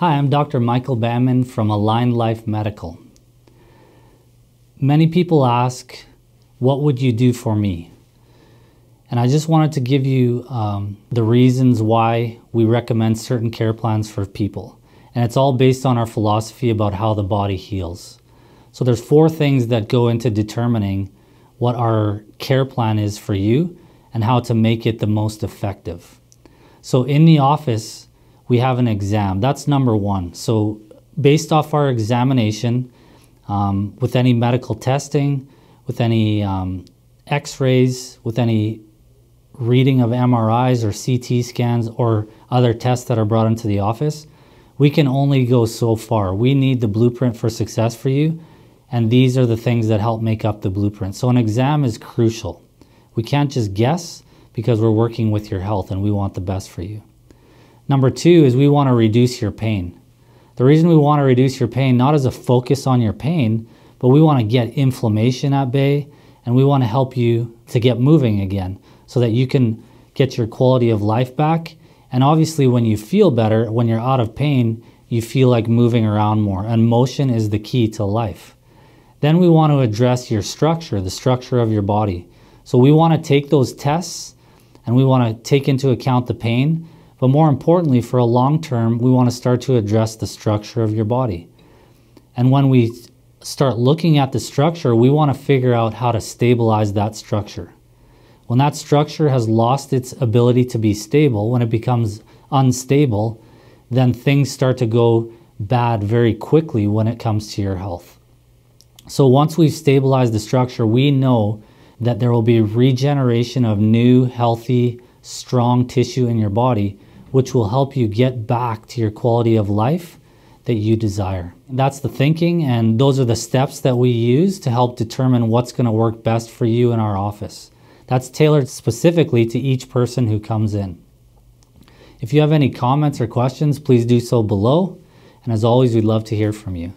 Hi, I'm Dr. Michael Bamman from Align Life Medical. Many people ask, What would you do for me? And I just wanted to give you um, the reasons why we recommend certain care plans for people. And it's all based on our philosophy about how the body heals. So there's four things that go into determining what our care plan is for you and how to make it the most effective. So in the office, we have an exam. That's number one. So, based off our examination, um, with any medical testing, with any um, x rays, with any reading of MRIs or CT scans or other tests that are brought into the office, we can only go so far. We need the blueprint for success for you. And these are the things that help make up the blueprint. So, an exam is crucial. We can't just guess because we're working with your health and we want the best for you. Number two is we want to reduce your pain. The reason we want to reduce your pain, not as a focus on your pain, but we want to get inflammation at bay and we want to help you to get moving again so that you can get your quality of life back. And obviously, when you feel better, when you're out of pain, you feel like moving around more. And motion is the key to life. Then we want to address your structure, the structure of your body. So we want to take those tests and we want to take into account the pain but more importantly, for a long term, we want to start to address the structure of your body. And when we start looking at the structure, we want to figure out how to stabilize that structure. When that structure has lost its ability to be stable, when it becomes unstable, then things start to go bad very quickly when it comes to your health. So once we've stabilized the structure, we know that there will be regeneration of new, healthy, strong tissue in your body, which will help you get back to your quality of life that you desire. That's the thinking, and those are the steps that we use to help determine what's going to work best for you in our office. That's tailored specifically to each person who comes in. If you have any comments or questions, please do so below. And as always, we'd love to hear from you.